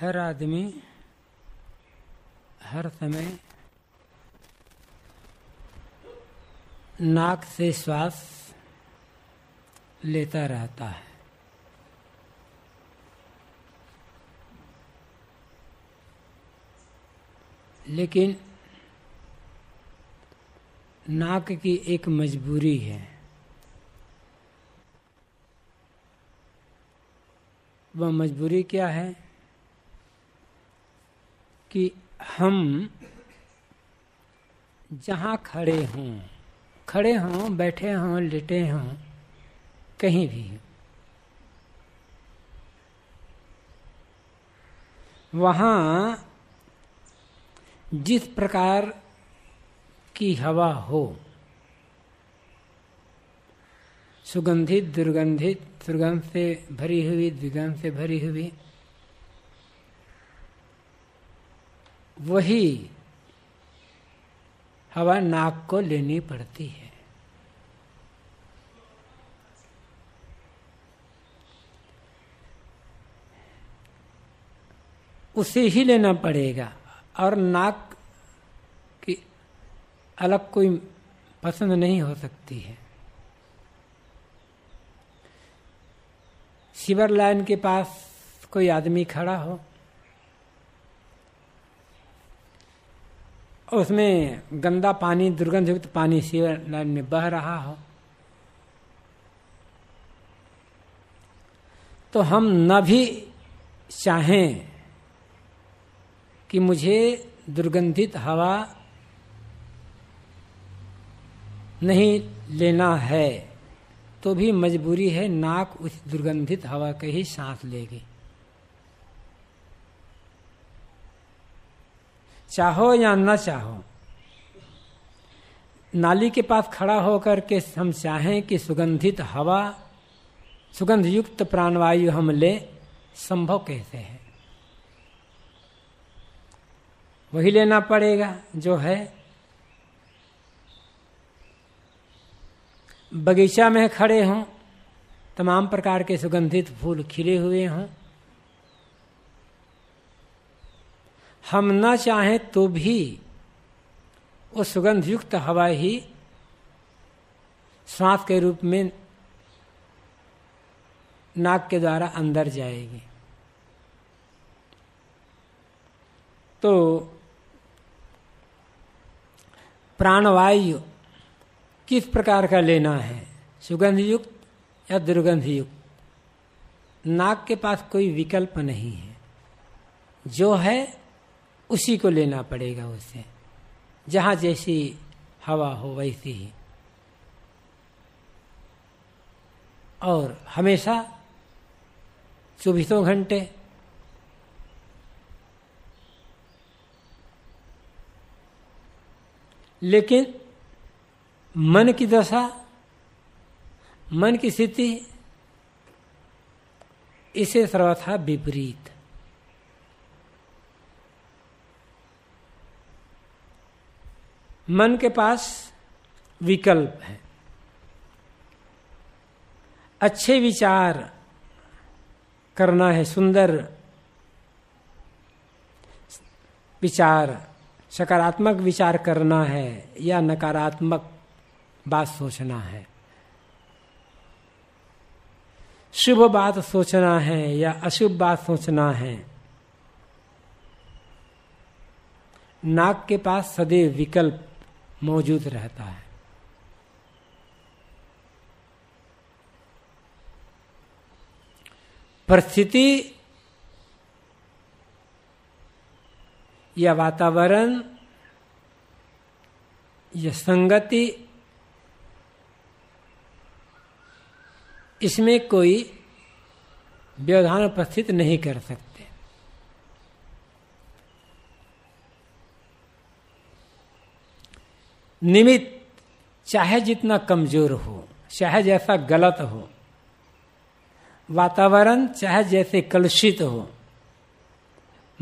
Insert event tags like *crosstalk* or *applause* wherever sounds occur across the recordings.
हर आदमी हर समय नाक से श्वास लेता रहता है लेकिन नाक की एक मजबूरी है वह मजबूरी क्या है कि हम जहाँ खड़े हों खड़े हों बैठे हों लेटे हों कहीं भी वहाँ जिस प्रकार की हवा हो सुगंधित दुर्गंधित सुगंध से भरी हुई द्विगंध से भरी हुई वही हवा नाक को लेनी पड़ती है उसे ही लेना पड़ेगा और नाक की अलग कोई पसंद नहीं हो सकती है शिवर लाइन के पास कोई आदमी खड़ा हो उसमें गंदा पानी दुर्गंध युक्त पानी सीवर लाइन में बह रहा हो तो हम न भी चाहें कि मुझे दुर्गंधित हवा नहीं लेना है तो भी मजबूरी है नाक उस दुर्गंधित हवा के ही सांस लेगी चाहो या न चाहो नाली के पास खड़ा होकर के हम चाहें कि सुगंधित हवा सुगंध युक्त प्राणवायु हम ले संभव कैसे है वही लेना पड़ेगा जो है बगीचा में खड़े हों तमाम प्रकार के सुगंधित फूल खिले हुए हों हम न चाहें तो भी वो सुगंध युक्त हवा ही सांस के रूप में नाक के द्वारा अंदर जाएगी तो प्राणवायु किस प्रकार का लेना है सुगंध युक्त या दुर्गंध युक्त नाक के पास कोई विकल्प नहीं है जो है उसी को लेना पड़ेगा उसे जहां जैसी हवा हो वैसी ही और हमेशा चौबीसों घंटे लेकिन मन की दशा मन की स्थिति इसे सर्वथा विपरीत मन के पास विकल्प है अच्छे विचार करना है सुंदर विचार सकारात्मक विचार करना है या नकारात्मक बात सोचना है शुभ बात सोचना है या अशुभ बात सोचना है नाक के पास सदैव विकल्प मौजूद रहता है परिस्थिति या वातावरण या संगति इसमें कोई व्यवधान उपस्थित नहीं कर सकता निमित चाहे जितना कमजोर हो चाहे जैसा गलत हो वातावरण चाहे जैसे कलुषित हो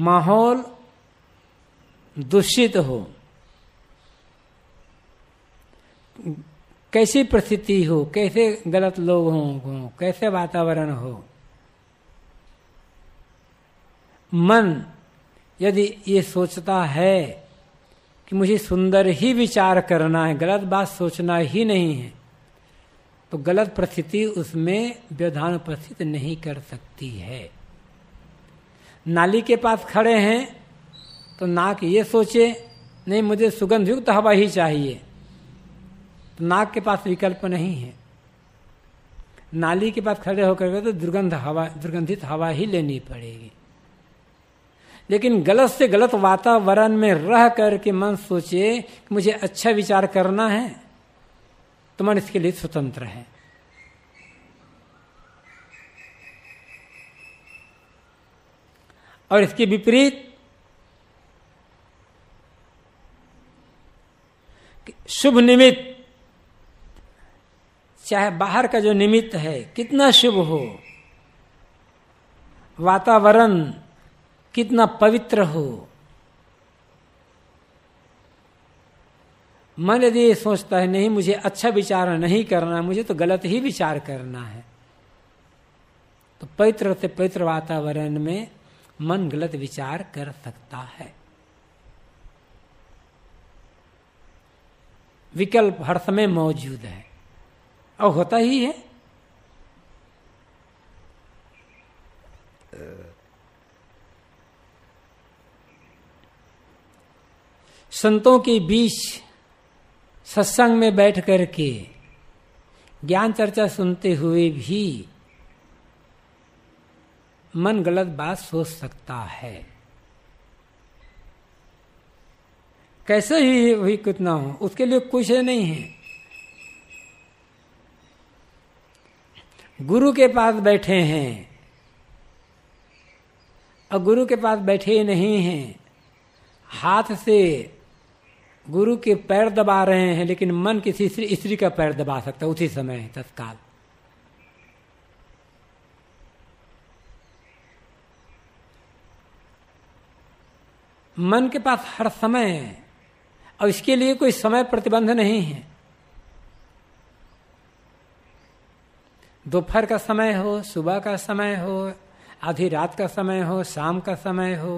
माहौल दूषित हो कैसी परिस्थिति हो कैसे गलत लोग हों कैसे वातावरण हो मन यदि ये सोचता है कि मुझे सुंदर ही विचार करना है गलत बात सोचना ही नहीं है तो गलत परिस्थिति उसमें व्यवधान उपस्थित नहीं कर सकती है नाली के पास खड़े हैं तो नाक ये सोचे नहीं मुझे सुगंध युक्त हवा ही चाहिए तो नाक के पास विकल्प नहीं है नाली के पास खड़े होकर तो दुर्गंध हवा दुर्गंधित हवा ही लेनी पड़ेगी लेकिन गलत से गलत वातावरण में रह करके मन सोचे कि मुझे अच्छा विचार करना है तो मन इसके लिए स्वतंत्र है और इसके विपरीत शुभ निमित्त चाहे बाहर का जो निमित्त है कितना शुभ हो वातावरण कितना पवित्र हो मन यदि सोचता है नहीं मुझे अच्छा विचार नहीं करना मुझे तो गलत ही विचार करना है तो पवित्र से पवित्र वातावरण में मन गलत विचार कर सकता है विकल्प हर समय मौजूद है और होता ही है संतों के बीच सत्संग में बैठ करके ज्ञान चर्चा सुनते हुए भी मन गलत बात सोच सकता है कैसे ही हुई कितना हो उसके लिए कुछ नहीं है गुरु के पास बैठे हैं और गुरु के पास बैठे नहीं हैं हाथ से गुरु के पैर दबा रहे हैं लेकिन मन किसी स्त्री का पैर दबा सकता उसी समय तत्काल मन के पास हर समय है और इसके लिए कोई समय प्रतिबंध नहीं है दोपहर का समय हो सुबह का समय हो आधी रात का समय हो शाम का समय हो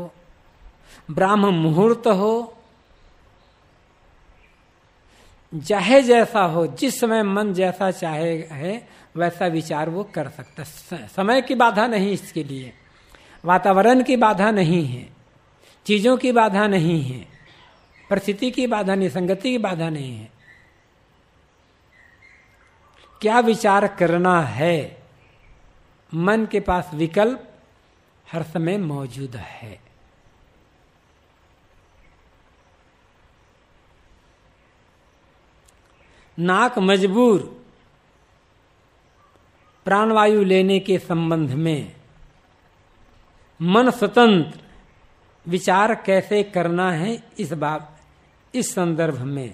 ब्राह्म मुहूर्त हो चाहे जैसा हो जिस समय मन जैसा चाहे है वैसा विचार वो कर सकता समय की बाधा नहीं इसके लिए वातावरण की बाधा नहीं है चीज़ों की बाधा नहीं है परिस्थिति की बाधा नहीं संगति की बाधा नहीं है क्या विचार करना है मन के पास विकल्प हर समय मौजूद है नाक मजबूर प्राणवायु लेने के संबंध में मन स्वतंत्र विचार कैसे करना है इस बात इस संदर्भ में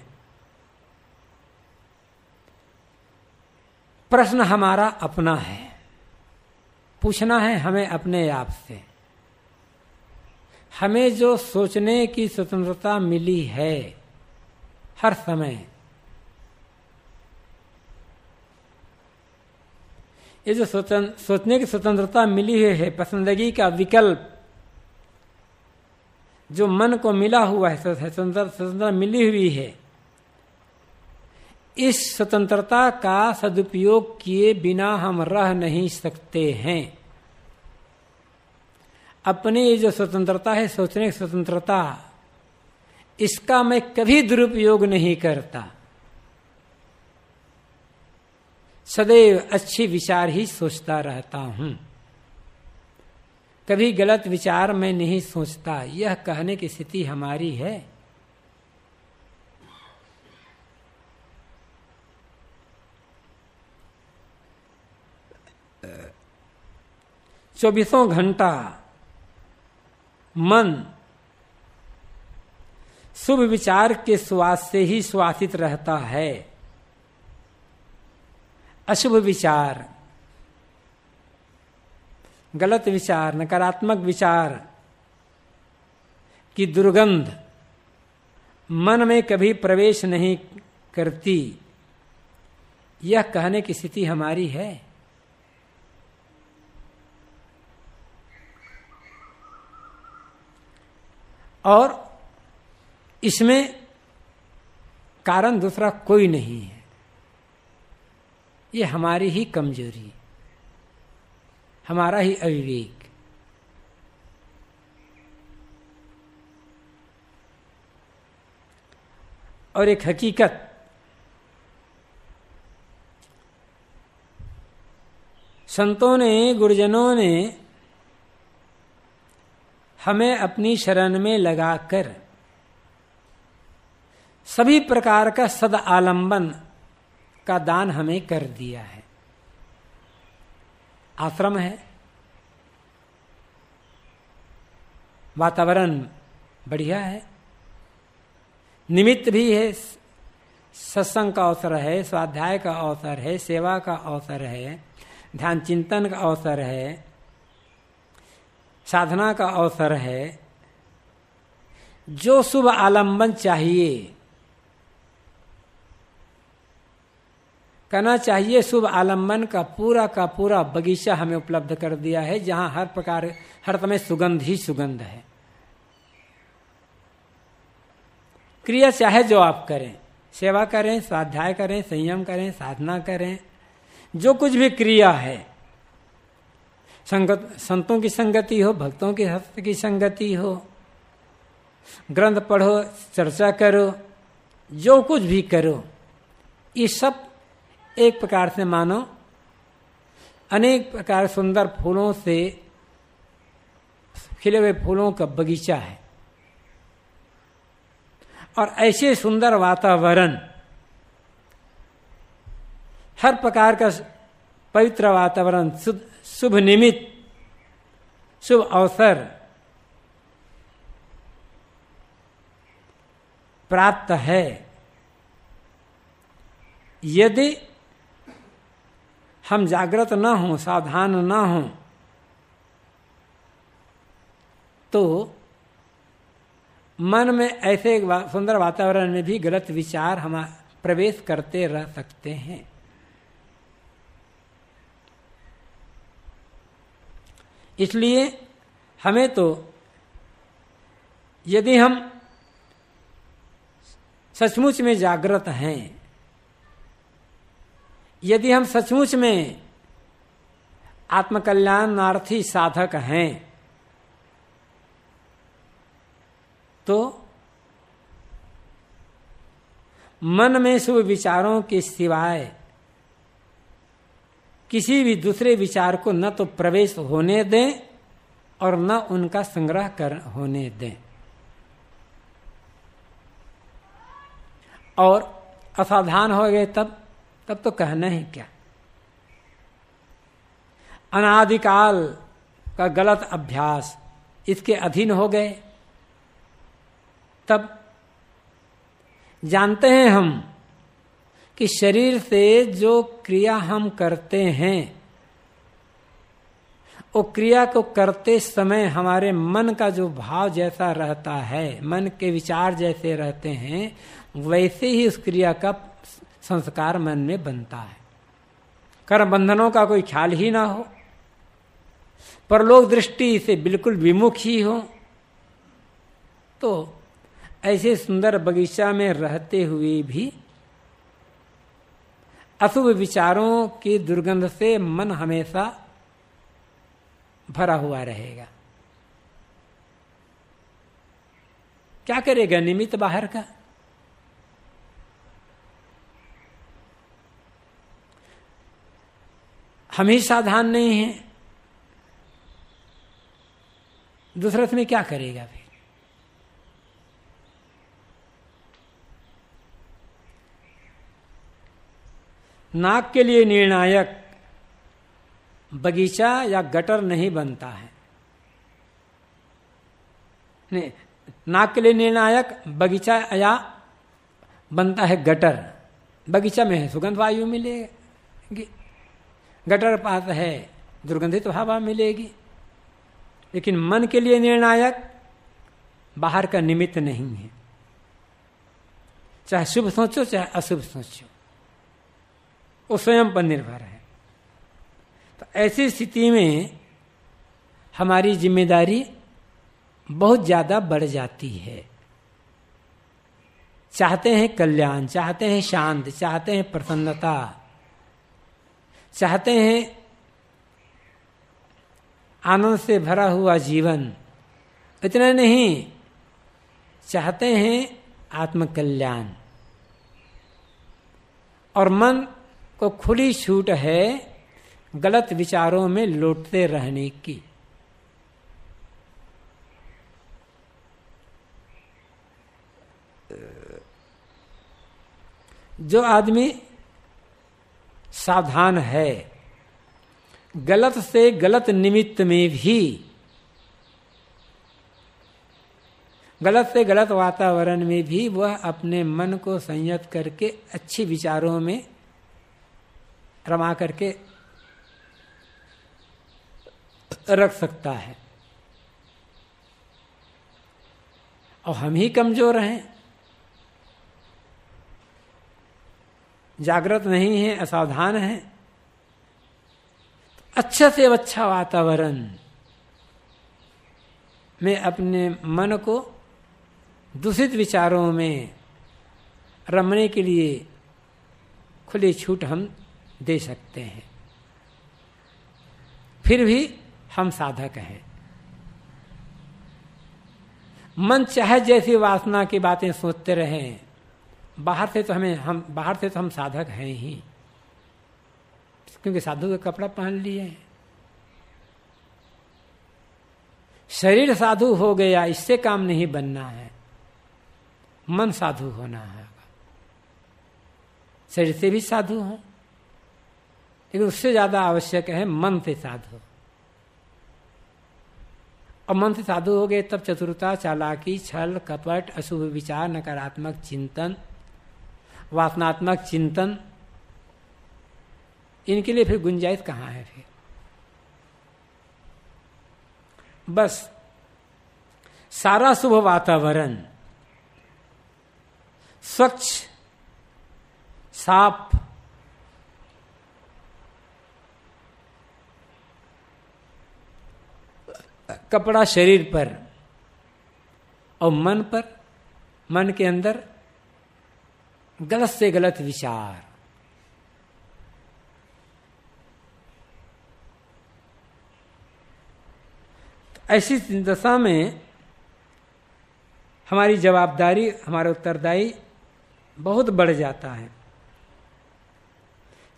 प्रश्न हमारा अपना है पूछना है हमें अपने आप से हमें जो सोचने की स्वतंत्रता मिली है हर समय ये जो स्वतन, सोचने की स्वतंत्रता मिली हुई है पसंदगी का विकल्प जो मन को मिला हुआ है स्वतंत्र स्वतंत्रता मिली हुई है इस स्वतंत्रता का सदुपयोग किए बिना हम रह नहीं सकते हैं अपनी ये जो स्वतंत्रता है सोचने की स्वतंत्रता इसका मैं कभी दुरुपयोग नहीं करता सदैव अच्छे विचार ही सोचता रहता हूं कभी गलत विचार मैं नहीं सोचता यह कहने की स्थिति हमारी है चौबीसों घंटा मन शुभ विचार के स्वास्थ्य से ही स्वासित रहता है अशुभ विचार गलत विचार नकारात्मक विचार की दुर्गंध मन में कभी प्रवेश नहीं करती यह कहने की स्थिति हमारी है और इसमें कारण दूसरा कोई नहीं है ये हमारी ही कमजोरी हमारा ही अविवेक और एक हकीकत संतों ने गुरुजनों ने हमें अपनी शरण में लगाकर सभी प्रकार का सद आलंबन का दान हमें कर दिया है आश्रम है वातावरण बढ़िया है निमित्त भी है सत्संग का अवसर है स्वाध्याय का अवसर है सेवा का अवसर है ध्यान चिंतन का अवसर है साधना का अवसर है जो शुभ आलंबन चाहिए कहना चाहिए शुभ आलम्बन का पूरा का पूरा बगीचा हमें उपलब्ध कर दिया है जहां हर प्रकार हर समय सुगंध ही सुगंध है क्रिया चाहे जो आप करें सेवा करें स्वाध्याय करें संयम करें साधना करें जो कुछ भी क्रिया है संगत संतों की संगति हो भक्तों की हस्त की संगति हो ग्रंथ पढ़ो चर्चा करो जो कुछ भी करो ये सब एक प्रकार से मानो अनेक प्रकार सुंदर फूलों से खिले हुए फूलों का बगीचा है और ऐसे सुंदर वातावरण हर प्रकार का पवित्र वातावरण शुभ निमित्त शुभ अवसर प्राप्त है यदि हम जागृत न हो सावधान न हो तो मन में ऐसे सुंदर वातावरण में भी गलत विचार हम प्रवेश करते रह सकते हैं इसलिए हमें तो यदि हम सचमुच में जागृत हैं यदि हम सचमुच में आत्मकल्याणार्थी साधक हैं तो मन में शुभ विचारों के सिवाय किसी भी दूसरे विचार को न तो प्रवेश होने दें और न उनका संग्रह कर होने दें और असावधान हो गए तब तब तो कहना ही क्या अनादिकाल का गलत अभ्यास इसके अधीन हो गए तब जानते हैं हम कि शरीर से जो क्रिया हम करते हैं वो क्रिया को करते समय हमारे मन का जो भाव जैसा रहता है मन के विचार जैसे रहते हैं वैसे ही उस क्रिया का संस्कार मन में बनता है कर्म बंधनों का कोई ख्याल ही ना हो परलोक दृष्टि से बिल्कुल विमुख ही हो तो ऐसे सुंदर बगीचा में रहते हुए भी अशुभ विचारों की दुर्गंध से मन हमेशा भरा हुआ रहेगा क्या करेगा निमित्त बाहर का हम ही साधन नहीं हैं दूसरा में क्या करेगा फिर नाक के लिए निर्णायक बगीचा या गटर नहीं बनता है नहीं नाक के लिए निर्णायक बगीचा या बनता है गटर बगीचा में है सुगंध वायु मिलेगी गटर पात है दुर्गंधित हवा मिलेगी लेकिन मन के लिए निर्णायक बाहर का निमित्त नहीं है चाहे शुभ सोचो चाहे अशुभ सोचो वो स्वयं पर निर्भर है तो ऐसी स्थिति में हमारी जिम्मेदारी बहुत ज़्यादा बढ़ जाती है चाहते हैं कल्याण चाहते हैं शांत चाहते हैं प्रसन्नता चाहते हैं आनंद से भरा हुआ जीवन इतना नहीं चाहते हैं आत्मकल्याण और मन को खुली छूट है गलत विचारों में लौटते रहने की जो आदमी सावधान है गलत से गलत निमित्त में भी गलत से गलत वातावरण में भी वह अपने मन को संयत करके अच्छे विचारों में रमा करके रख सकता है और हम ही कमजोर हैं जागृत नहीं है असावधान है अच्छा से अच्छा वातावरण में अपने मन को दूषित विचारों में रमने के लिए खुली छूट हम दे सकते हैं फिर भी हम साधक हैं मन चाहे जैसी वासना की बातें सोचते रहें बाहर से तो हमें हम बाहर से तो हम साधक हैं ही क्योंकि साधु के कपड़ा पहन लिए हैं शरीर साधु हो गया इससे काम नहीं बनना है मन साधु होना है शरीर से भी साधु हो लेकिन उससे ज्यादा आवश्यक है मन से साधु और मन से साधु हो गए तब चतुरता चालाकी छल कपट अशुभ विचार नकारात्मक चिंतन वासनात्मक चिंतन इनके लिए फिर गुंजाइश कहाँ है फिर बस सारा शुभ वातावरण स्वच्छ साफ कपड़ा शरीर पर और मन पर मन के अंदर गलत से गलत विचार ऐसी दशा में हमारी जवाबदारी हमारा उत्तरदायी बहुत बढ़ जाता है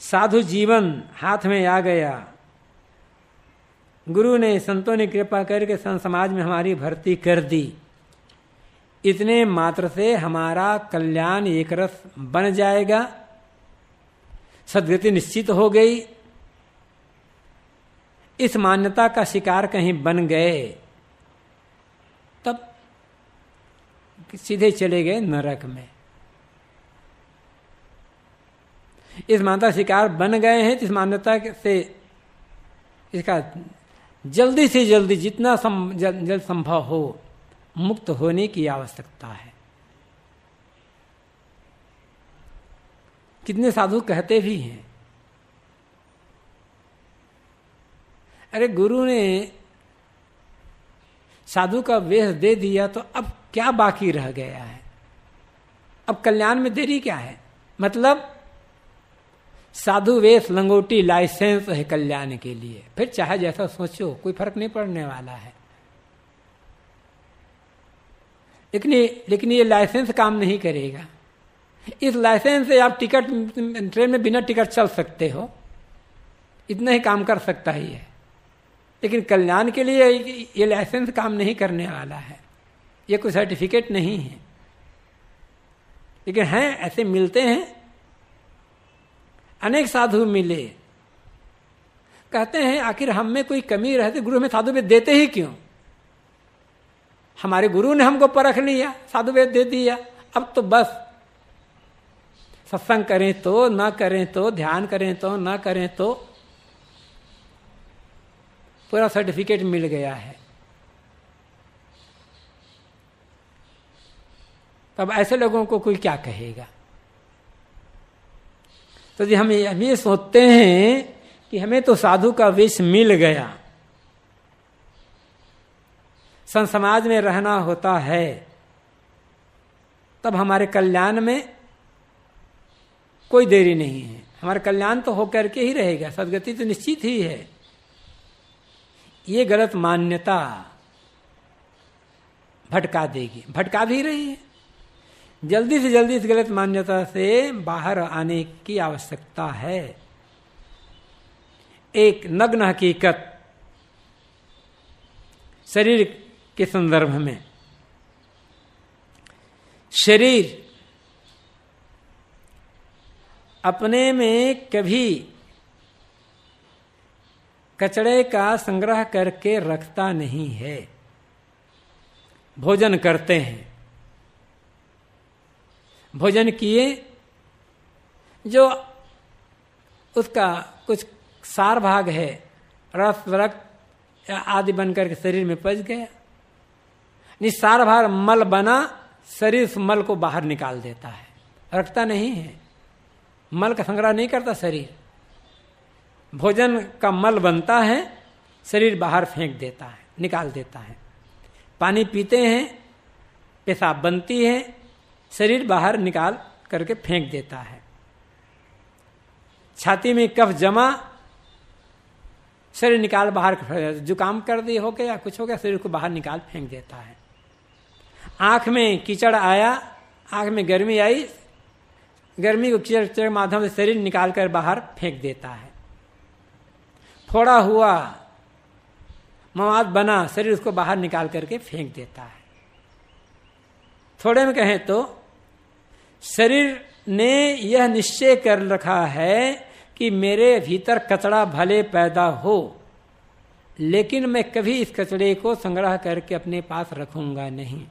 साधु जीवन हाथ में आ गया गुरु ने संतों ने कृपा करके संत समाज में हमारी भर्ती कर दी इतने मात्र से हमारा कल्याण एक रस बन जाएगा सदगति निश्चित हो गई इस मान्यता का शिकार कहीं बन गए तब सीधे चले गए नरक में इस मान्यता शिकार बन गए हैं इस मान्यता से इसका जल्दी से जल्दी जितना सम, जल्द जल संभव हो मुक्त होने की आवश्यकता है कितने साधु कहते भी हैं अरे गुरु ने साधु का वेश दे दिया तो अब क्या बाकी रह गया है अब कल्याण में देरी क्या है मतलब साधु वेश लंगोटी लाइसेंस है कल्याण के लिए फिर चाहे जैसा सोचो कोई फर्क नहीं पड़ने वाला है लेकिन लेकिन ये लाइसेंस काम नहीं करेगा इस लाइसेंस से आप टिकट ट्रेन में बिना टिकट चल सकते हो इतना ही काम कर सकता है ये लेकिन कल्याण के लिए ये लाइसेंस काम नहीं करने वाला है ये कोई सर्टिफिकेट नहीं है लेकिन हैं ऐसे मिलते हैं अनेक साधु मिले कहते हैं आखिर हम में कोई कमी रहती गुरु में साधु में देते ही क्यों हमारे गुरु ने हमको परख लिया साधु वेद दे दिया अब तो बस सत्संग करें तो ना करें तो ध्यान करें तो ना करें तो पूरा सर्टिफिकेट मिल गया है तब ऐसे लोगों को कोई क्या कहेगा तो जी हम ये सोचते हैं कि हमें तो साधु का विष मिल गया संसमाज में रहना होता है तब हमारे कल्याण में कोई देरी नहीं है हमारा कल्याण तो होकर के ही रहेगा सदगति तो निश्चित ही है ये गलत मान्यता भटका देगी भटका भी रही है जल्दी से जल्दी इस गलत मान्यता से बाहर आने की आवश्यकता है एक नग्न हकीकत शरीर के संदर्भ में शरीर अपने में कभी कचड़े का संग्रह करके रखता नहीं है भोजन करते हैं भोजन किए जो उसका कुछ सार भाग है रस रक्त आदि बनकर के शरीर में पच गया निस्सार भार मल बना शरीर उस मल को बाहर निकाल देता है रखता नहीं है मल का संग्रह नहीं करता शरीर भोजन का मल बनता है शरीर बाहर फेंक देता है निकाल देता है पानी पीते हैं पेशाब बनती है शरीर बाहर निकाल करके फेंक देता है छाती में कफ जमा शरीर निकाल बाहर जुकाम कर दी हो गया कुछ हो गया शरीर को बाहर निकाल फेंक देता है आँख में कीचड़ आया आँख में गर्मी आई गर्मी को कीचड़ के माध्यम से शरीर निकाल कर बाहर फेंक देता है फोड़ा हुआ मवाद बना शरीर उसको बाहर निकाल करके फेंक देता है थोड़े में कहें तो शरीर ने यह निश्चय कर रखा है कि मेरे भीतर कचड़ा भले पैदा हो लेकिन मैं कभी इस कचड़े को संग्रह करके अपने पास रखूंगा नहीं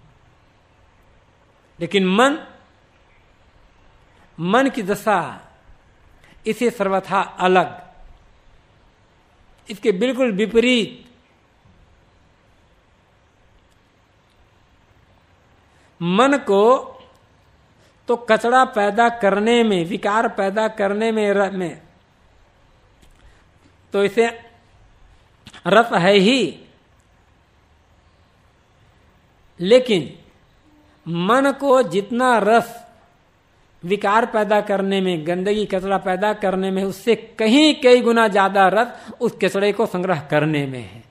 लेकिन मन मन की दशा इसे सर्वथा अलग इसके बिल्कुल विपरीत मन को तो कचरा पैदा करने में विकार पैदा करने में, र, में तो इसे रस है ही लेकिन मन को जितना रस विकार पैदा करने में गंदगी कचरा पैदा करने में उससे कहीं कई गुना ज्यादा रस उस कचड़े को संग्रह करने में है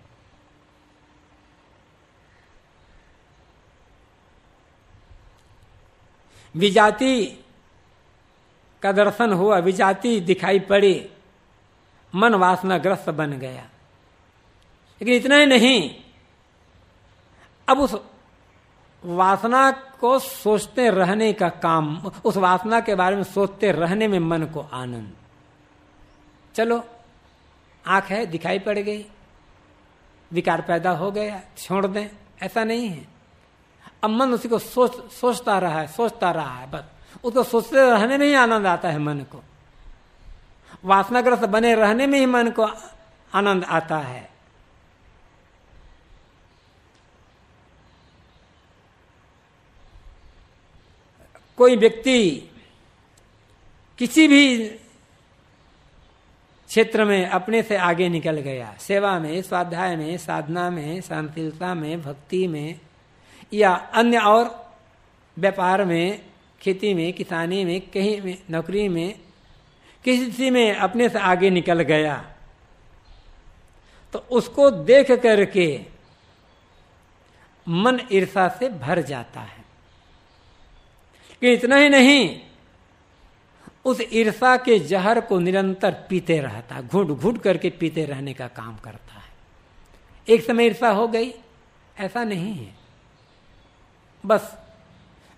विजाति का दर्शन हुआ विजाति दिखाई पड़ी मन वासना ग्रस्त बन गया लेकिन इतना ही नहीं अब उस वासना को सोचते रहने का काम उस वासना के बारे में सोचते रहने में मन को आनंद चलो आंख है दिखाई पड़ गई विकार पैदा हो गया छोड़ दें ऐसा नहीं है अब मन उसी को सोच सोचता रहा है सोचता रहा है बस उसको सोचते रहने में ही आनंद आता है मन को वासनाग्रस्त बने रहने में ही मन को आनंद आता है कोई व्यक्ति किसी भी क्षेत्र में अपने से आगे निकल गया सेवा में स्वाध्याय में साधना में शांतिलता में भक्ति में या अन्य और व्यापार में खेती में किसानी में कहीं में नौकरी में किसी में अपने से आगे निकल गया तो उसको देख करके मन ईर्षा से भर जाता है कि इतना ही नहीं उस ईर्षा के जहर को निरंतर पीते रहता है घुट घुट करके पीते रहने का काम करता है एक समय ईर्षा हो गई ऐसा नहीं है बस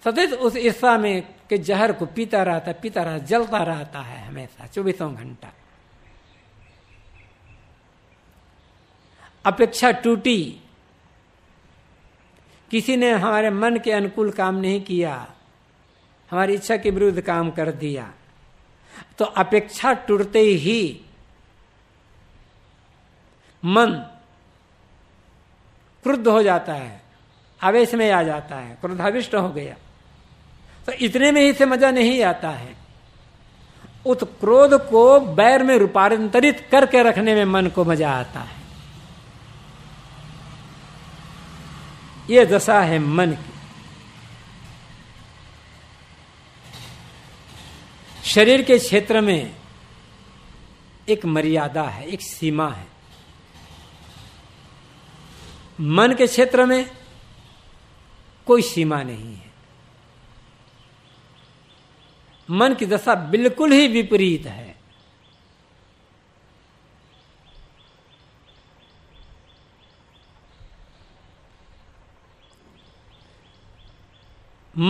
सतीश उस ईर्षा में के जहर को पीता रहता पीता रहता जलता रहता है हमेशा चौबीसों घंटा अपेक्षा टूटी किसी ने हमारे मन के अनुकूल काम नहीं किया हमारी इच्छा के विरुद्ध काम कर दिया तो अपेक्षा टूटते ही मन क्रुद्ध हो जाता है आवेश में आ जाता है क्रोधाविष्ट हो गया तो इतने में ही से मजा नहीं आता है उस क्रोध को बैर में रूपांतरित करके रखने में मन को मजा आता है यह दशा है मन की शरीर के क्षेत्र में एक मर्यादा है एक सीमा है मन के क्षेत्र में कोई सीमा नहीं है मन की दशा बिल्कुल ही विपरीत है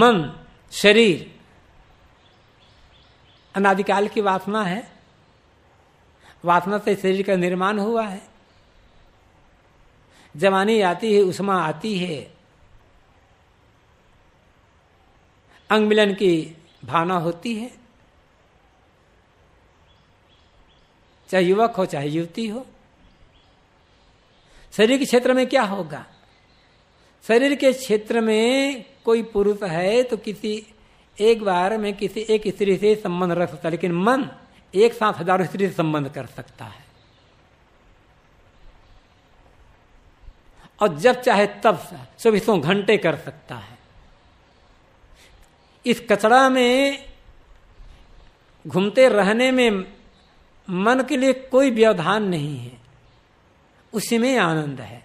मन शरीर अनादिकाल की वासना है वासना से शरीर का निर्माण हुआ है जवानी आती है उष्मा आती है अंग मिलन की भावना होती है चाहे युवक हो चाहे युवती हो शरीर के क्षेत्र में क्या होगा शरीर के क्षेत्र में कोई पुरुष है तो किसी एक बार में किसी एक स्त्री से संबंध रख सकता लेकिन मन एक साथ हजारों स्त्री से संबंध कर सकता है और जब चाहे तब चौबीसों घंटे कर सकता है इस कचरा में घूमते रहने में मन के लिए कोई व्यवधान नहीं है उसी में आनंद है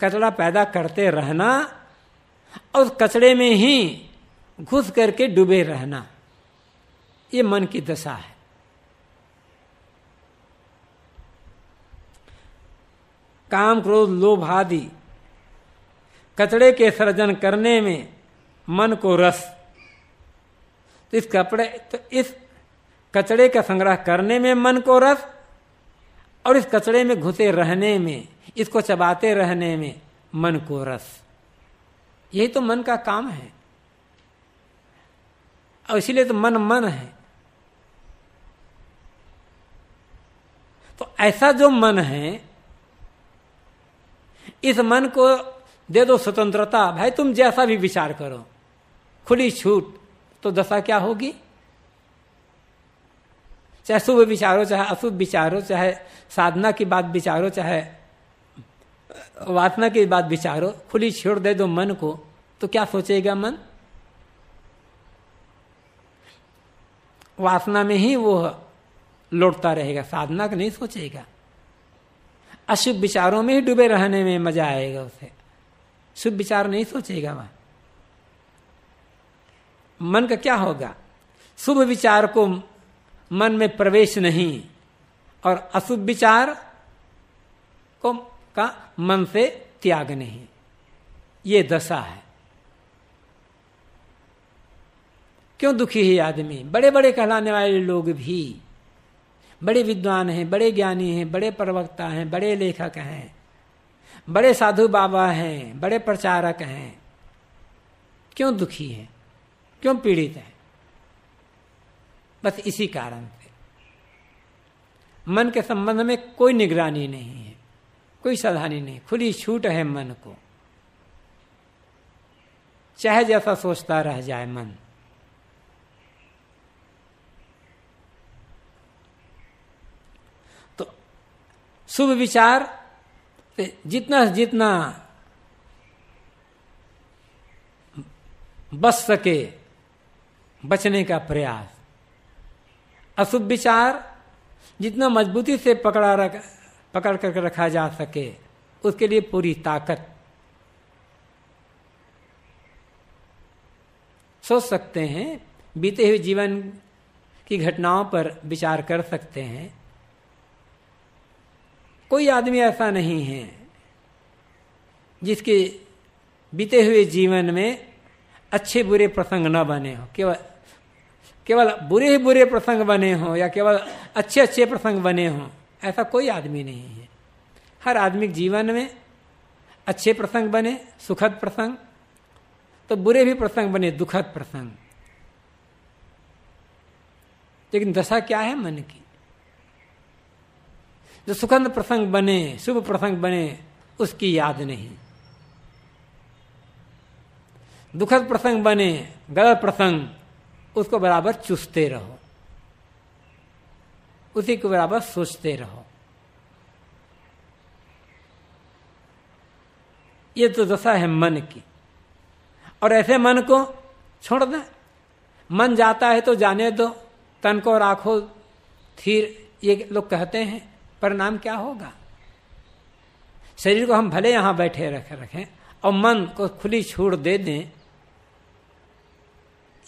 कचरा पैदा करते रहना और कचड़े में ही घुस करके डूबे रहना ये मन की दशा है काम क्रोध लोभ आदि कचड़े के सृजन करने में मन को रस तो इस कपड़े तो इस कचड़े का संग्रह करने में मन को रस और इस कचड़े में घुसे रहने में इसको चबाते रहने में मन को रस यही तो मन का काम है और इसीलिए तो मन मन है तो ऐसा जो मन है इस मन को दे दो स्वतंत्रता भाई तुम जैसा भी विचार करो खुली छूट तो दशा क्या होगी चाहे शुभ विचारो चाहे अशुभ विचारो चाहे साधना की बात विचारो चाहे वासना की बात विचारो खुली छोड़ दे दो मन को तो क्या सोचेगा मन वासना में ही वो लौटता रहेगा साधना का नहीं सोचेगा अशुभ विचारों में ही डूबे रहने में मजा आएगा उसे शुभ विचार नहीं सोचेगा वह मन का क्या होगा शुभ विचार को मन में प्रवेश नहीं और अशुभ विचार को का मन से त्याग नहीं ये दशा है क्यों दुखी है आदमी बड़े बड़े कहलाने वाले लोग भी बड़े विद्वान हैं बड़े ज्ञानी हैं बड़े प्रवक्ता हैं बड़े लेखक हैं बड़े साधु बाबा हैं बड़े प्रचारक हैं क्यों दुखी है क्यों पीड़ित है बस इसी कारण से मन के संबंध में कोई निगरानी नहीं है कोई सावधानी नहीं खुली छूट है मन को चाहे जैसा सोचता रह जाए मन शुभ विचार जितना जितना बच सके बचने का प्रयास अशुभ विचार जितना मजबूती से पकड़ा रख पकड़ करके रखा जा सके उसके लिए पूरी ताकत सोच सकते हैं बीते हुए जीवन की घटनाओं पर विचार कर सकते हैं कोई आदमी ऐसा नहीं है जिसके बीते हुए जीवन में अच्छे बुरे प्रसंग न बने हो केवल केवल बुरे ही बुरे प्रसंग बने हों या केवल अच्छे अच्छे प्रसंग बने हों ऐसा कोई आदमी नहीं है हर आदमी जीवन में अच्छे प्रसंग बने सुखद प्रसंग तो बुरे भी प्रसंग बने दुखद प्रसंग लेकिन दशा क्या है मन की जो सुखंद प्रसंग बने शुभ प्रसंग बने उसकी याद नहीं दुखद प्रसंग बने गलत प्रसंग उसको बराबर चूसते रहो उसी को बराबर सोचते रहो ये तो दशा है मन की और ऐसे मन को छोड़ दे मन जाता है तो जाने दो तन को राखो थीर ये लोग कहते हैं परिणाम क्या होगा शरीर को हम भले यहां बैठे रख रखें और मन को खुली छूट दे दें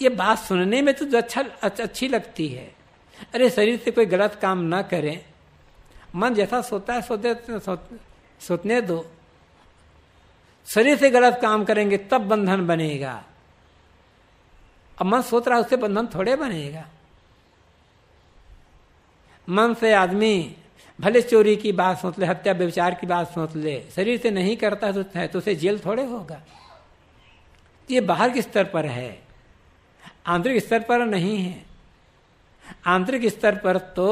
ये बात सुनने में तो अच्छा अच्छी लगती है अरे शरीर से कोई गलत काम ना करें मन जैसा सोता है सोते सो, सोतने दो शरीर से गलत काम करेंगे तब बंधन बनेगा अब मन सोच रहा है उससे बंधन थोड़े बनेगा मन से आदमी भले चोरी की बात सोच ले हत्या व्यवचार की बात सोच ले शरीर से नहीं करता तो है तो उसे जेल थोड़े होगा ये बाहर के स्तर पर है आंतरिक स्तर पर नहीं है आंतरिक स्तर पर तो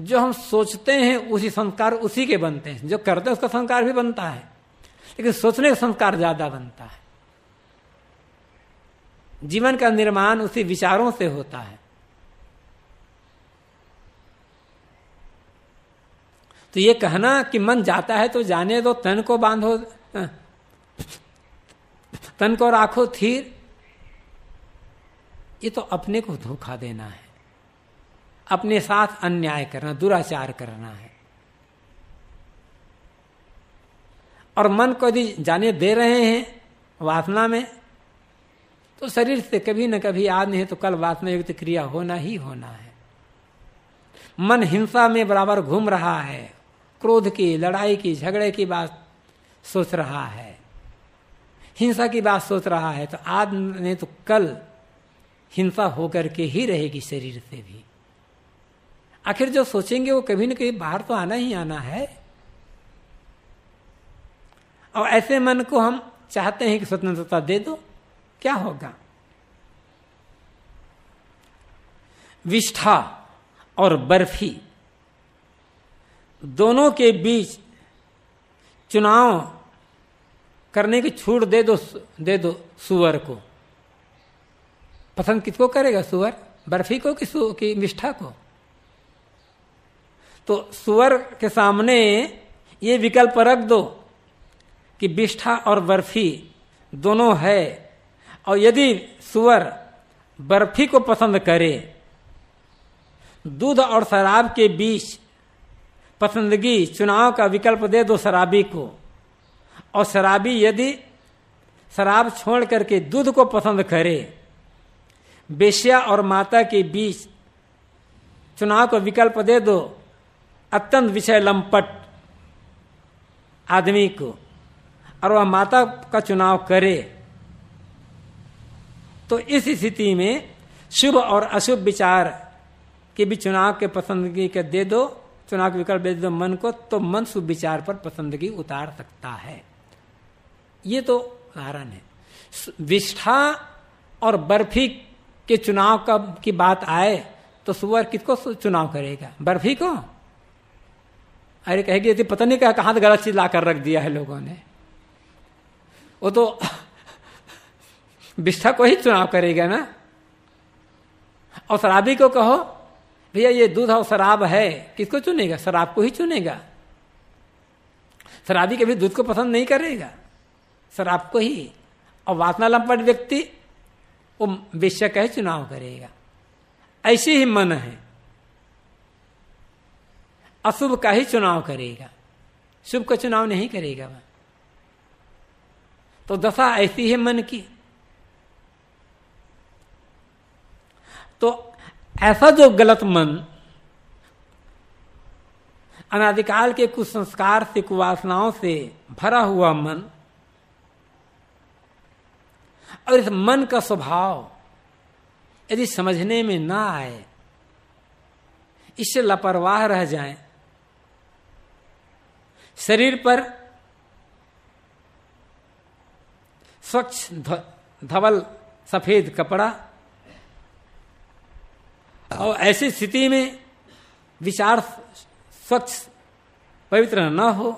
जो हम सोचते हैं उसी संस्कार उसी के बनते हैं जो करते हैं उसका संस्कार भी बनता है लेकिन सोचने का संस्कार ज्यादा बनता है जीवन का निर्माण उसी विचारों से होता है तो ये कहना कि मन जाता है तो जाने दो तन को बांधो तन को राखो थीर ये तो अपने को धोखा देना है अपने साथ अन्याय करना दुराचार करना है और मन को यदि जाने दे रहे हैं वासना में तो शरीर से कभी न कभी आज नहीं तो कल वासना युक्त क्रिया होना ही होना है मन हिंसा में बराबर घूम रहा है क्रोध की लड़ाई की झगड़े की बात सोच रहा है हिंसा की बात सोच रहा है तो आज नहीं तो कल हिंसा होकर के ही रहेगी शरीर से भी आखिर जो सोचेंगे वो कभी न कभी बाहर तो आना ही आना है और ऐसे मन को हम चाहते हैं कि स्वतंत्रता दे दो क्या होगा विष्ठा और बर्फी दोनों के बीच चुनाव करने की छूट दे दो दे दो सुअर को पसंद किसको करेगा सुअर बर्फी को कि, की मिष्ठा को तो सुअर के सामने ये विकल्प रख दो कि विष्ठा और बर्फी दोनों है और यदि सुअर बर्फी को पसंद करे दूध और शराब के बीच पसंदगी चुनाव का विकल्प दे दो शराबी को और शराबी यदि शराब छोड़ करके दूध को पसंद करे बेशिया और माता के बीच चुनाव का विकल्प दे दो अत्यंत विषय लंपट आदमी को और वह माता का चुनाव करे तो इस स्थिति में शुभ और अशुभ विचार के भी चुनाव के पसंदगी के दे दो चुनाव विकल्प दे दो मन को तो मन सुविचार पर पसंदगी उतार सकता है ये तो कारण है विष्ठा और बर्फी के चुनाव का की बात आए तो सुअर किसको चुनाव करेगा बर्फी को अरे कहेगी यदि पता नहीं कहा से गलत चीज लाकर रख दिया है लोगों ने वो तो *laughs* विष्ठा को ही चुनाव करेगा ना और शराबी को कहो भैया ये दूध और शराब है किसको चुनेगा शराब को ही चुनेगा शराबी कभी दूध को पसंद नहीं करेगा शराब को ही और वासना लंपट व्यक्ति वो विषय का ही चुनाव करेगा ऐसे ही मन है अशुभ का ही चुनाव करेगा शुभ का चुनाव नहीं करेगा वह तो दशा ऐसी है मन की तो ऐसा जो गलत मन अनादिकाल के कुछ संस्कार से कुवासनाओं से भरा हुआ मन और इस मन का स्वभाव यदि समझने में ना आए इससे लापरवाह रह जाए शरीर पर स्वच्छ धवल सफेद कपड़ा और ऐसी स्थिति में विचार स्वच्छ पवित्र न हो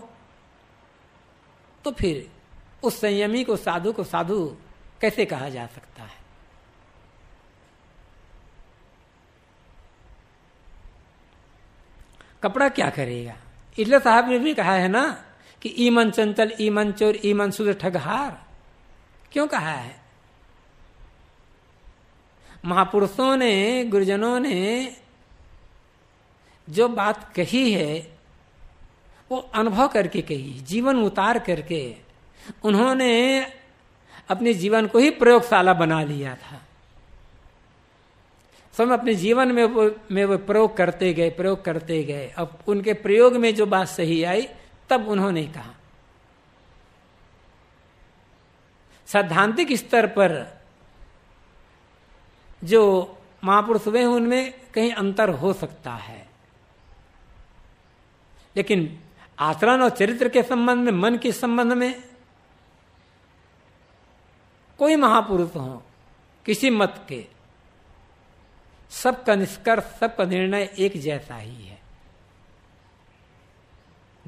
तो फिर उस संयमी को साधु को साधु कैसे कहा जा सकता है कपड़ा क्या करेगा इजला साहब ने भी कहा है ना कि ईमन चंचल ईमन चोर ईमन सुध ठगहार क्यों कहा है महापुरुषों ने गुरुजनों ने जो बात कही है वो अनुभव करके कही जीवन उतार करके उन्होंने अपने जीवन को ही प्रयोगशाला बना लिया था स्वयं अपने जीवन में वो में वो प्रयोग करते गए प्रयोग करते गए अब उनके प्रयोग में जो बात सही आई तब उन्होंने कहा सैद्धांतिक स्तर पर जो महापुरुष हुए हैं उनमें कहीं अंतर हो सकता है लेकिन आचरण और चरित्र के संबंध में मन के संबंध में कोई महापुरुष हो किसी मत के सबका निष्कर्ष सबका निर्णय एक जैसा ही है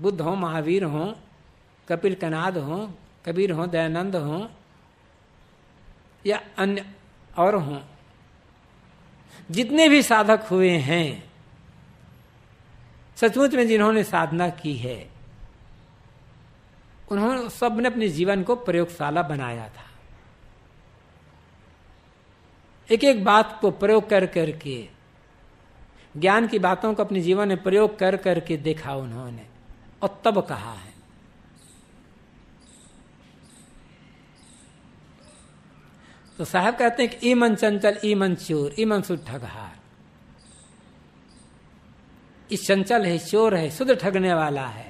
बुद्ध हो महावीर हो कपिल कनाद हो कबीर हो दयानंद हो या अन्य और हों जितने भी साधक हुए हैं सचमुच में जिन्होंने साधना की है उन्होंने सब ने अपने जीवन को प्रयोगशाला बनाया था एक एक बात को प्रयोग कर करके ज्ञान की बातों को अपने जीवन में प्रयोग कर करके देखा उन्होंने और तब कहा है तो साहब कहते हैं कि ईमन चंचल ईमन चोर ईमन सुध ठगहार इस चंचल है चोर है शुद्ध ठगने वाला है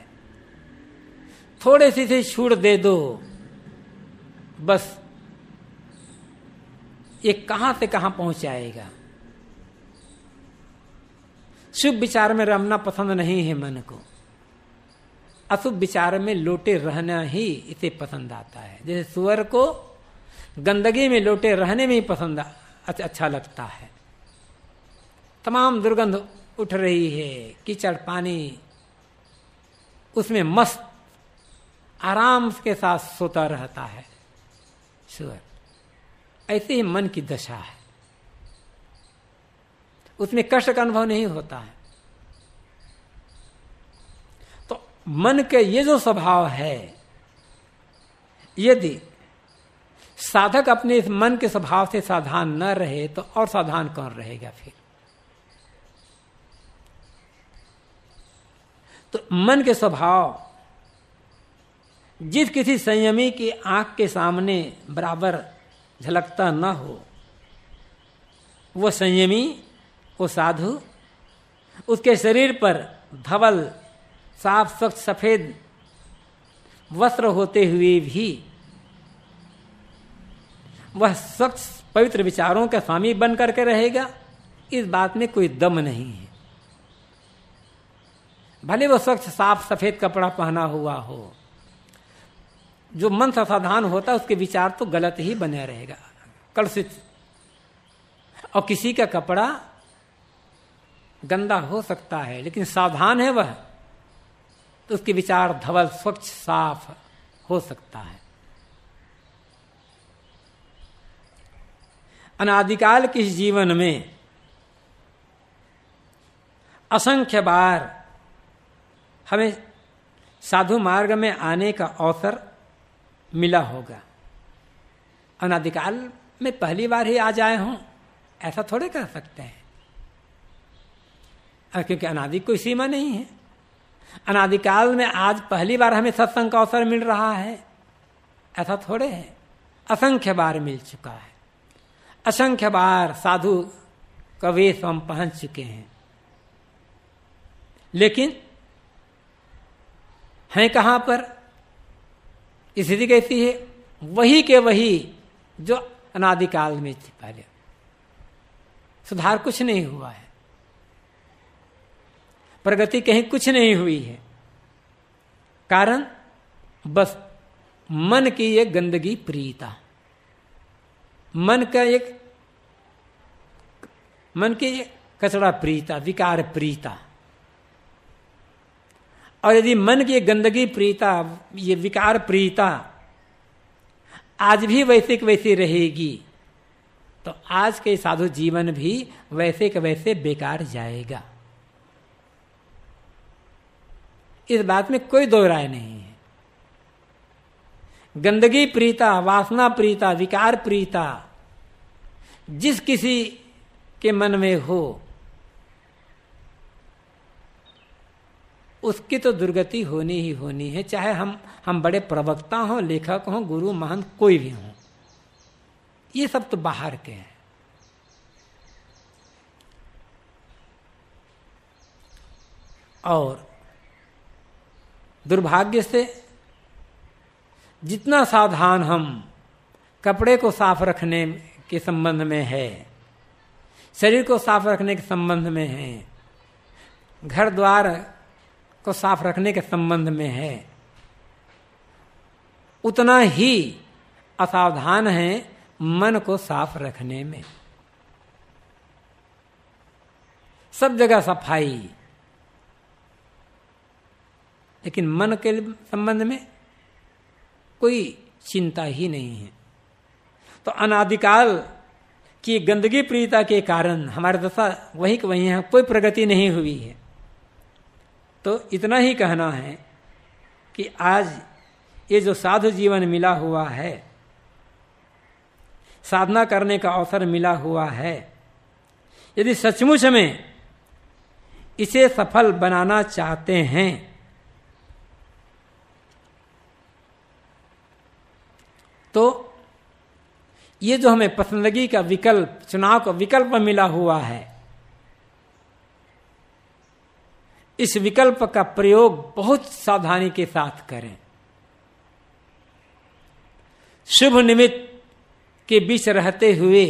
थोड़े सी से छूट दे दो बस ये कहां से कहां पहुंच जाएगा शुभ विचार में रमना पसंद नहीं है मन को अशुभ विचार में लोटे रहना ही इसे पसंद आता है जैसे सुअर को गंदगी में लोटे रहने में ही पसंद अच्छा लगता है तमाम दुर्गंध उठ रही है कीचड़ पानी उसमें मस्त आराम के साथ सोता रहता है सुअर ऐसे ही मन की दशा है उसमें कष्ट का अनुभव नहीं होता है तो मन के ये जो स्वभाव है यदि साधक अपने इस मन के स्वभाव से साधान न रहे तो और साधान कौन रहेगा फिर तो मन के स्वभाव जिस किसी संयमी की आंख के सामने बराबर झलकता न हो वो संयमी वो साधु उसके शरीर पर धवल साफ स्वच्छ सफेद वस्त्र होते हुए भी वह स्वच्छ पवित्र विचारों का स्वामी बन करके रहेगा इस बात में कोई दम नहीं है भले वो स्वच्छ साफ सफेद कपड़ा पहना हुआ हो जो मन साधान होता है उसके विचार तो गलत ही बने रहेगा से और किसी का कपड़ा गंदा हो सकता है लेकिन सावधान है वह तो उसके विचार धवल स्वच्छ साफ हो सकता है अनादिकाल के जीवन में असंख्य बार हमें साधु मार्ग में आने का अवसर मिला होगा अनादिकाल में पहली बार ही आ जाए हूं ऐसा थोड़े कर सकते हैं क्योंकि अनादि कोई सीमा नहीं है अनादिकाल में आज पहली बार हमें सत्संग का अवसर मिल रहा है ऐसा थोड़े है असंख्य बार मिल चुका है असंख्य बार साधु का हम पहुंच चुके हैं लेकिन हैं कहां पर स्थिति कैसी है वही के वही जो अनादिकाल में थी पहले सुधार कुछ नहीं हुआ है प्रगति कहीं कुछ नहीं हुई है कारण बस मन की एक गंदगी प्रीता मन का एक मन की कचड़ा प्रीता विकार प्रीता और यदि मन की गंदगी प्रीता ये विकार प्रीता आज भी वैसे के वैसी रहेगी तो आज के साधु जीवन भी वैसे के वैसे बेकार जाएगा इस बात में कोई दो राय नहीं है गंदगी प्रीता वासना प्रीता विकार प्रीता जिस किसी के मन में हो उसकी तो दुर्गति होनी ही होनी है चाहे हम हम बड़े प्रवक्ता हों लेखक हों गुरु महंत कोई भी हों ये सब तो बाहर के हैं और दुर्भाग्य से जितना सावधान हम कपड़े को साफ रखने के संबंध में है शरीर को साफ रखने के संबंध में है घर द्वार को साफ रखने के संबंध में है उतना ही असावधान है मन को साफ रखने में सब जगह सफाई लेकिन मन के संबंध में कोई चिंता ही नहीं है तो अनादिकाल कि गंदगी प्रियता के कारण हमारी दशा वही वही है कोई प्रगति नहीं हुई है तो इतना ही कहना है कि आज ये जो साधु जीवन मिला हुआ है साधना करने का अवसर मिला हुआ है यदि सचमुच में इसे सफल बनाना चाहते हैं तो ये जो हमें पसंदगी का विकल्प चुनाव का विकल्प मिला हुआ है इस विकल्प का प्रयोग बहुत सावधानी के साथ करें शुभ निमित्त के बीच रहते हुए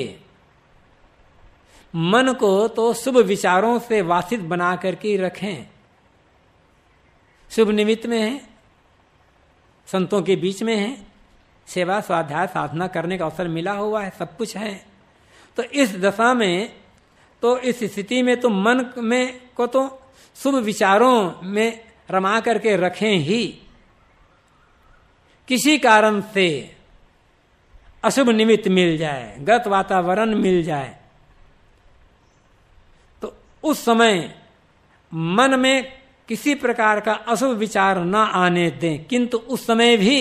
मन को तो शुभ विचारों से वासित बना करके रखें शुभ निमित्त में है संतों के बीच में है सेवा स्वाध्याय साधना करने का अवसर मिला हुआ है सब कुछ है तो इस दशा में तो इस स्थिति में तो मन में को तो शुभ विचारों में रमा करके रखें ही किसी कारण से अशुभ निमित्त मिल जाए गत वातावरण मिल जाए तो उस समय मन में किसी प्रकार का अशुभ विचार ना आने दें किंतु उस समय भी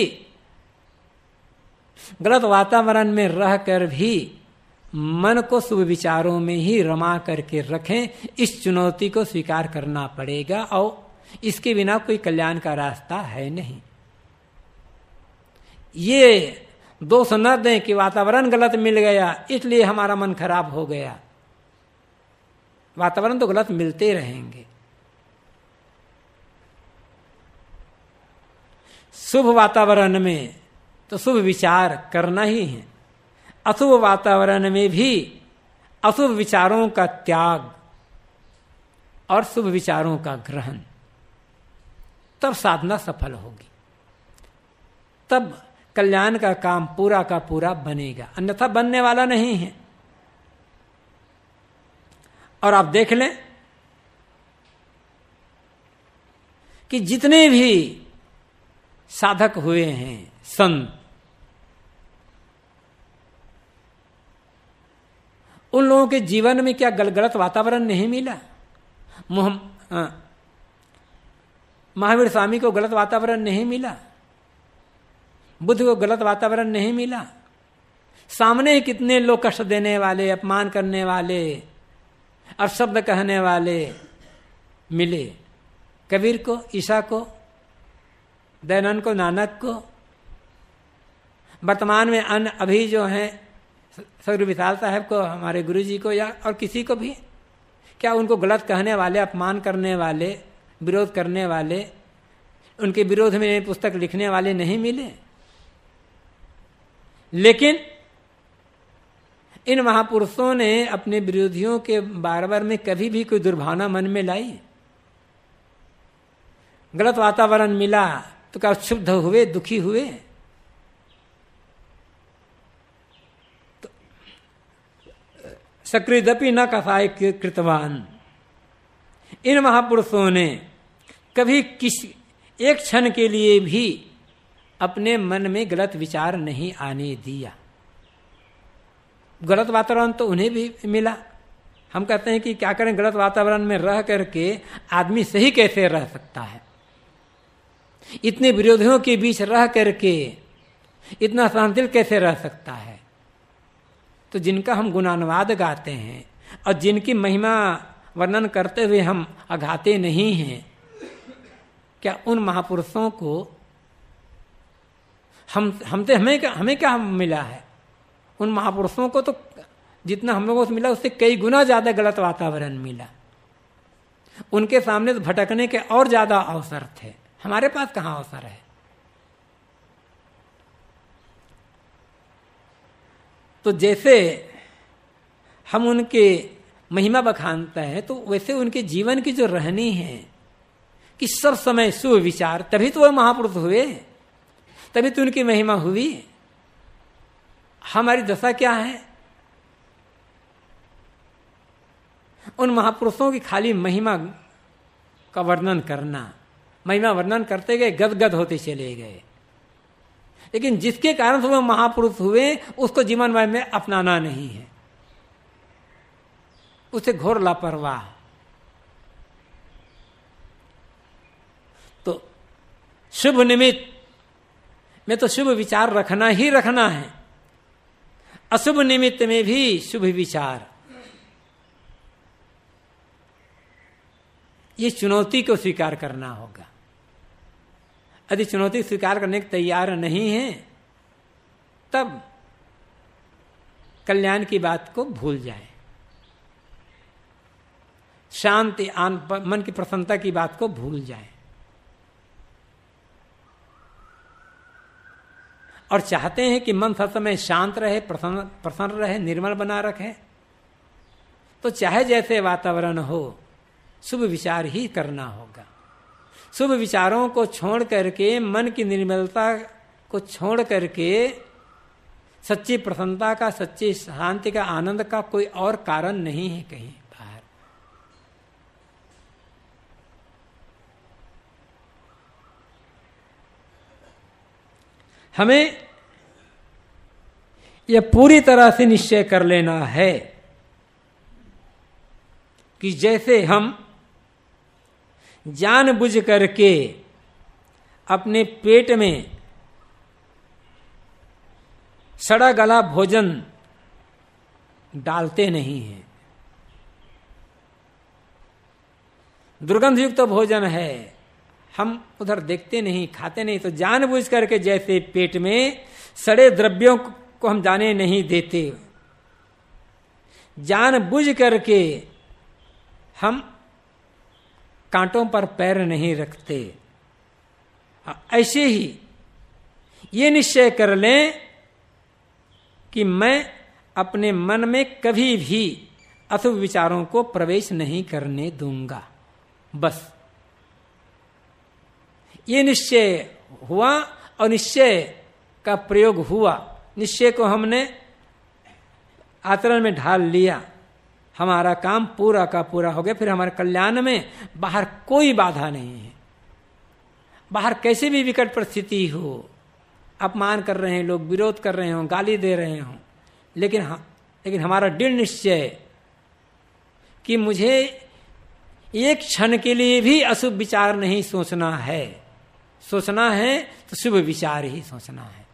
गलत वातावरण में रह कर भी मन को शुभ विचारों में ही रमा करके रखें इस चुनौती को स्वीकार करना पड़ेगा और इसके बिना कोई कल्याण का रास्ता है नहीं ये दोष न दें कि वातावरण गलत मिल गया इसलिए हमारा मन खराब हो गया वातावरण तो गलत मिलते रहेंगे शुभ वातावरण में तो शुभ विचार करना ही है अशुभ वातावरण में भी अशुभ विचारों का त्याग और शुभ विचारों का ग्रहण तब साधना सफल होगी तब कल्याण का काम पूरा का पूरा बनेगा अन्यथा बनने वाला नहीं है और आप देख लें कि जितने भी साधक हुए हैं संत उन लोगों के जीवन में क्या गलत वातावरण नहीं मिला हाँ। महावीर स्वामी को गलत वातावरण नहीं मिला बुद्ध को गलत वातावरण नहीं मिला सामने ही कितने लोग कष्ट देने वाले अपमान करने वाले अपशब्द कहने वाले मिले कबीर को ईशा को दयानंद को नानक को वर्तमान में अन्य अभी जो हैं सदगुरु विशाल साहब को हमारे गुरु जी को या और किसी को भी क्या उनको गलत कहने वाले अपमान करने वाले विरोध करने वाले उनके विरोध में पुस्तक लिखने वाले नहीं मिले लेकिन इन महापुरुषों ने अपने विरोधियों के बार बार में कभी भी कोई दुर्भावना मन में लाई गलत वातावरण मिला तो क्या क्षुब्ध हुए दुखी हुए सकृदपि न कथाय कृतवान इन महापुरुषों ने कभी किसी एक क्षण के लिए भी अपने मन में गलत विचार नहीं आने दिया गलत वातावरण तो उन्हें भी मिला हम कहते हैं कि क्या करें गलत वातावरण में रह करके आदमी सही कैसे रह सकता है इतने विरोधियों के बीच रह करके इतना शांतिल कैसे रह सकता है तो जिनका हम गुणानुवाद गाते हैं और जिनकी महिमा वर्णन करते हुए हम अघाते नहीं हैं क्या उन महापुरुषों को हम हमसे तो हमें क्या हमें क्या मिला है उन महापुरुषों को तो जितना हम लोगों से मिला उससे कई गुना ज्यादा गलत वातावरण मिला उनके सामने तो भटकने के और ज्यादा अवसर थे हमारे पास कहाँ अवसर है तो जैसे हम उनके महिमा बखानते हैं तो वैसे उनके जीवन की जो रहनी है कि सब समय शुभ विचार तभी तो वह महापुरुष हुए तभी तो उनकी महिमा हुई हमारी दशा क्या है उन महापुरुषों की खाली महिमा का वर्णन करना महिमा वर्णन करते गए गदगद होते चले गए लेकिन जिसके कारण से वह महापुरुष हुए उसको जीवन भर में अपनाना नहीं है उसे घोर लापरवाह तो शुभ निमित्त में तो शुभ विचार रखना ही रखना है अशुभ निमित्त में भी शुभ विचार ये चुनौती को स्वीकार करना होगा यदि चुनौती स्वीकार करने के तैयार नहीं है तब कल्याण की बात को भूल जाए शांति आन मन की प्रसन्नता की बात को भूल जाए और चाहते हैं कि मन सब समय शांत रहे प्रसन्न प्रसन्न रहे निर्मल बना रखे तो चाहे जैसे वातावरण हो शुभ विचार ही करना होगा शुभ विचारों को छोड़ करके मन की निर्मलता को छोड़ करके सच्ची प्रसन्नता का सच्ची शांति का आनंद का कोई और कारण नहीं है कहीं बाहर हमें यह पूरी तरह से निश्चय कर लेना है कि जैसे हम जानबूझ करके अपने पेट में सड़ा गला भोजन डालते नहीं हैं दुर्गंध युक्त तो भोजन है हम उधर देखते नहीं खाते नहीं तो जानबूझ करके जैसे पेट में सड़े द्रव्यों को हम जाने नहीं देते जानबूझ करके हम कांटों पर पैर नहीं रखते हाँ, ऐसे ही ये निश्चय कर लें कि मैं अपने मन में कभी भी अशुभ विचारों को प्रवेश नहीं करने दूंगा बस ये निश्चय हुआ और निश्चय का प्रयोग हुआ निश्चय को हमने आचरण में ढाल लिया हमारा काम पूरा का पूरा हो गया फिर हमारे कल्याण में बाहर कोई बाधा नहीं है बाहर कैसे भी विकट परिस्थिति हो अपमान कर रहे हैं लोग विरोध कर रहे हों गाली दे रहे हों लेकिन हाँ लेकिन हमारा दृढ़ निश्चय कि मुझे एक क्षण के लिए भी अशुभ विचार नहीं सोचना है सोचना है तो शुभ विचार ही सोचना है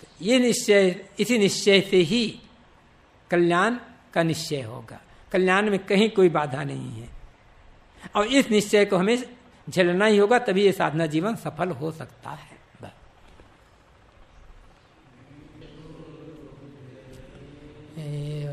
तो ये निश्चय इसी निश्चय से ही कल्याण का निश्चय होगा कल्याण में कहीं कोई बाधा नहीं है और इस निश्चय को हमें झेलना ही होगा तभी यह साधना जीवन सफल हो सकता है